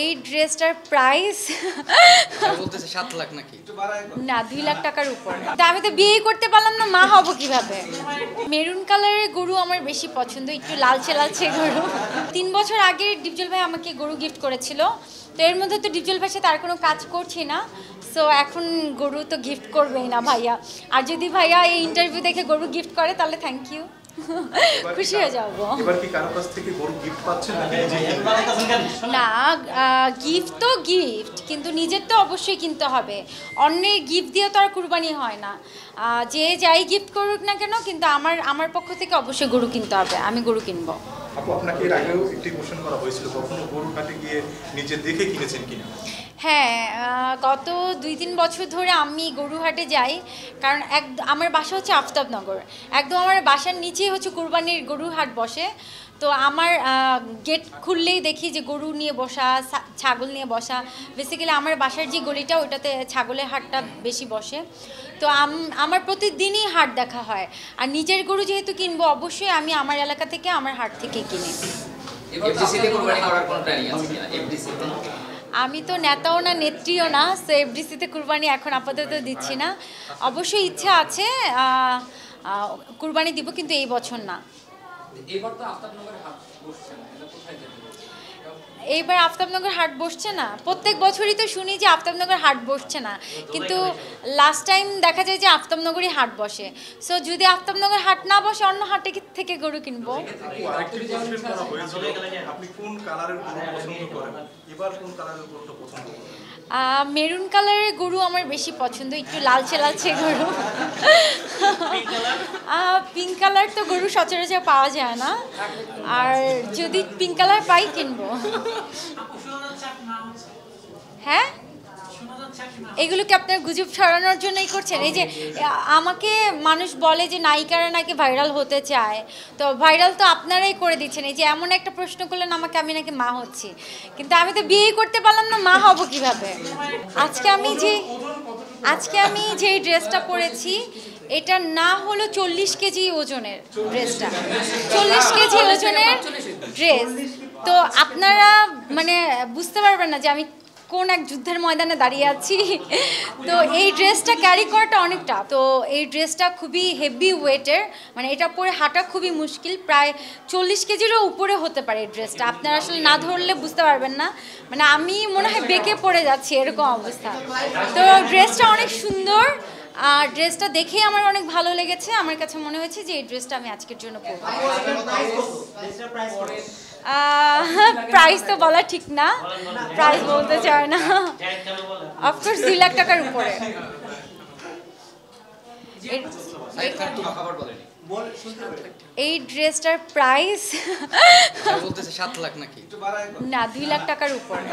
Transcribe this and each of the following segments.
এই ড্রেসটার প্রাইস লাখ না দুই লাখ টাকার উপর তা আমি তো বিয়ে করতে পারলাম না মা হব কিভাবে মেরুন কালারের গরু আমার বেশি পছন্দ একটু লালচে লালচে গরু তিন বছর আগে ডিপজল ভাই আমাকে গরু গিফট করেছিল তো এর মধ্যে তো ডিপজল ভাই সাথে আর কোনো কাজ করছি না সো এখন গরু তো গিফট করবেই না ভাইয়া আর যদি ভাইয়া এই ইন্টারভিউ দেখে গরু গিফট করে তাহলে থ্যাংক ইউ খুশি হয়ে যাব এবার কি কারো কাছ থেকে গিফট পাচ্ছেন না গিফট তো গিফট কিন্তু নিজের তো অবশ্যই কিনতে হবে অন্যের গিফট দিয়ে তো আর কুরবানি হয় না যে যাই গিফট করুক না কেন কিন্তু আমার আমার পক্ষ থেকে অবশ্যই গরু কিনতে হবে আমি গরু কিনবো আপু আপনাকে এর আগেও একটি করা হয়েছিল কখনো গরু কাটে গিয়ে নিজে দেখে কিনেছেন কিনা হ্যাঁ গত দুই তিন বছর ধরে আমি গরুহাটে যাই কারণ এক আমার বাসা হচ্ছে আফতাবনগর একদম আমার বাসার নিচেই হচ্ছে কুরবানির গরুহাট বসে তো আমার গেট খুললেই দেখি যে গরু নিয়ে বসা ছাগল নিয়ে বসা বেসিক্যালি আমার বাসার যে গলিটা ওটাতে ছাগলের হাটটা বেশি বসে তো আমার প্রতিদিনই হাট দেখা হয় আর নিজের গরু যেহেতু কিনবো অবশ্যই আমি আমার এলাকা থেকে আমার হাট থেকে কিনি আমি তো নেতাও না নেত্রীও না সো এফডিসিতে কুরবানি এখন আপাতত দিচ্ছি না অবশ্যই ইচ্ছে আছে কুরবানি দিব কিন্তু এই বছর না এবার তো হাত এটা কোথায় এইবার আফতাবনগর হাট বসছে না প্রত্যেক বছরই তো শুনি যে আফতাবনগর হাট বসছে না কিন্তু লাস্ট টাইম দেখা যায় যে আফতাবনগরই হাট বসে সো যদি আফতাবনগর হাট না বসে অন্য হাটে থেকে গরু কিনবো মেরুন কালারের গরু আমার বেশি পছন্দ একটু লালচে লালচে গরু পিঙ্ক কালার তো গরু সচরাচর পাওয়া যায় না আর যদি পিঙ্ক কালার পাই কিনবো হ্যাঁ এগুলোকে আপনার গুজব ছড়ানোর জন্যই করছেন এই যে আমাকে মানুষ বলে যে নায়িকারা নাকি ভাইরাল হতে চায় তো ভাইরাল তো আপনারাই করে দিচ্ছেন এই যে এমন একটা প্রশ্ন করলেন আমাকে আমি নাকি মা হচ্ছি কিন্তু আমি তো বিয়েই করতে পারলাম না মা হব কিভাবে আজকে আমি যে আজকে আমি যে ড্রেসটা পরেছি এটা না হলো চল্লিশ কেজি ওজনের ড্রেসটা চল্লিশ কেজি ওজনের ড্রেস তো আপনারা মানে বুঝতে পারবেন না যে আমি কোন এক যুদ্ধের ময়দানে দাঁড়িয়ে আছি তো এই ড্রেসটা ক্যারি করাটা অনেকটা তো এই ড্রেসটা খুবই হেভি ওয়েটের মানে এটা পরে হাঁটা খুবই মুশকিল প্রায় চল্লিশ কেজিরও উপরে হতে পারে এই ড্রেসটা আপনারা আসলে না ধরলে বুঝতে পারবেন না মানে আমি মনে হয় বেঁকে পড়ে যাচ্ছি এরকম অবস্থা তো ড্রেসটা অনেক সুন্দর আর ড্রেসটা দেখে আমার অনেক ভালো লেগেছে আমার কাছে মনে হয়েছে যে এই ড্রেসটা আমি আজকের জন্য পরব প্রাইস তো বলা ঠিক না প্রাইস বলতে চায় না অফকোর্স দুই লাখ টাকার উপরে এই ড্রেসটার প্রাইস না দুই লাখ টাকার উপরে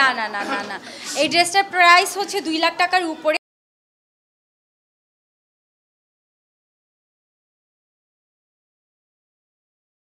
না না না না না এই ড্রেসটার প্রাইস হচ্ছে দুই লাখ টাকার উপরে